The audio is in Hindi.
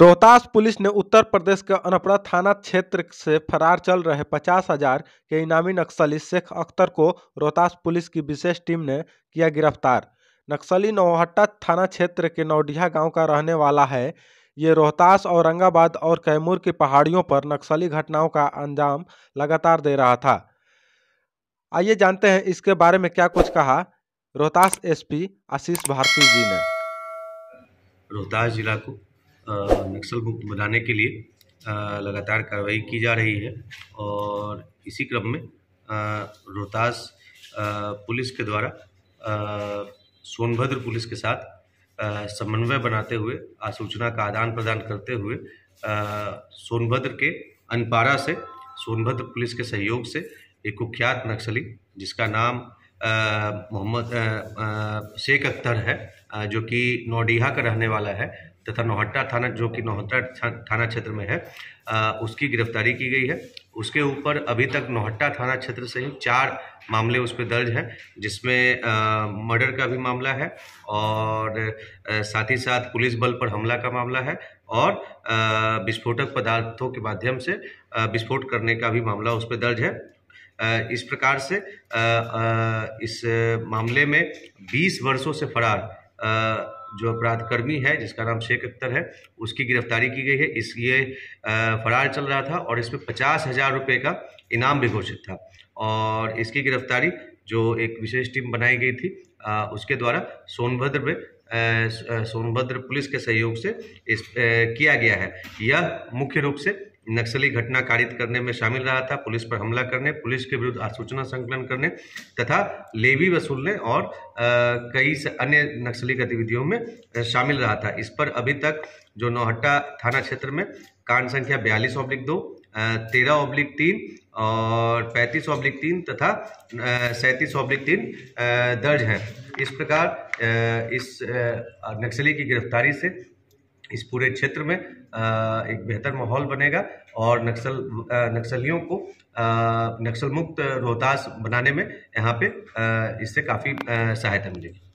रोहतास पुलिस ने उत्तर प्रदेश के अनपड़ा थाना क्षेत्र से फरार चल रहे पचास हजार के इनामी नक्सली शेख अख्तर को रोहतास पुलिस की विशेष टीम ने किया गिरफ्तार नक्सली नौहट्टा थाना क्षेत्र के नौडिया गांव का रहने वाला है ये रोहतास औरंगाबाद और कैमूर की पहाड़ियों पर नक्सली घटनाओं का अंजाम लगातार दे रहा था आइए जानते हैं इसके बारे में क्या कुछ कहा रोहतास एसपी आशीष भारती जी ने रोहतास जिला को नक्सल मुक्त बनाने के लिए लगातार कार्रवाई की जा रही है और इसी क्रम में रोहतास पुलिस के द्वारा सोनभद्र पुलिस के साथ समन्वय बनाते हुए आसूचना का आदान प्रदान करते हुए सोनभद्र के अनपारा से सोनभद्र पुलिस के सहयोग से एक कुख्यात नक्सली जिसका नाम मोहम्मद शेख अख्तर है जो कि नौडीहा का रहने वाला है तथा नौहट्टा थाना जो कि नौहट्टा थाना क्षेत्र में है आ, उसकी गिरफ्तारी की गई है उसके ऊपर अभी तक नौहट्टा थाना क्षेत्र से ही चार मामले उस पर दर्ज हैं जिसमें मर्डर का भी मामला है और आ, साथ ही साथ पुलिस बल पर हमला का मामला है और विस्फोटक पदार्थों के माध्यम से विस्फोट करने का भी मामला उस पर दर्ज है इस प्रकार से इस मामले में 20 वर्षों से फरार जो अपराधकर्मी है जिसका नाम शेख अख्तर है उसकी गिरफ्तारी की गई है इसलिए फरार चल रहा था और इसमें पचास हज़ार रुपये का इनाम भी घोषित था और इसकी गिरफ्तारी जो एक विशेष टीम बनाई गई थी उसके द्वारा सोनभद्र में सोनभद्र पुलिस के सहयोग से इस किया गया है यह मुख्य रूप से नक्सली घटना कारित करने में शामिल रहा था पुलिस पर हमला करने पुलिस के विरुद्ध आसूचना संकलन करने तथा लेवी वसूलने और कई अन्य नक्सली गतिविधियों में शामिल रहा था इस पर अभी तक जो नौहट्टा थाना क्षेत्र में कांड संख्या बयालीस ऑब्लिक दो तेरह ऑब्लिक तीन और पैंतीस ऑब्लिक तीन तथा सैंतीस ऑब्लिक तीन दर्ज हैं इस प्रकार इस नक्सली की गिरफ्तारी से इस पूरे क्षेत्र में एक बेहतर माहौल बनेगा और नक्सल नक्सलियों को नक्सल मुक्त रोहतास बनाने में यहाँ पे इससे काफ़ी सहायता मिलेगी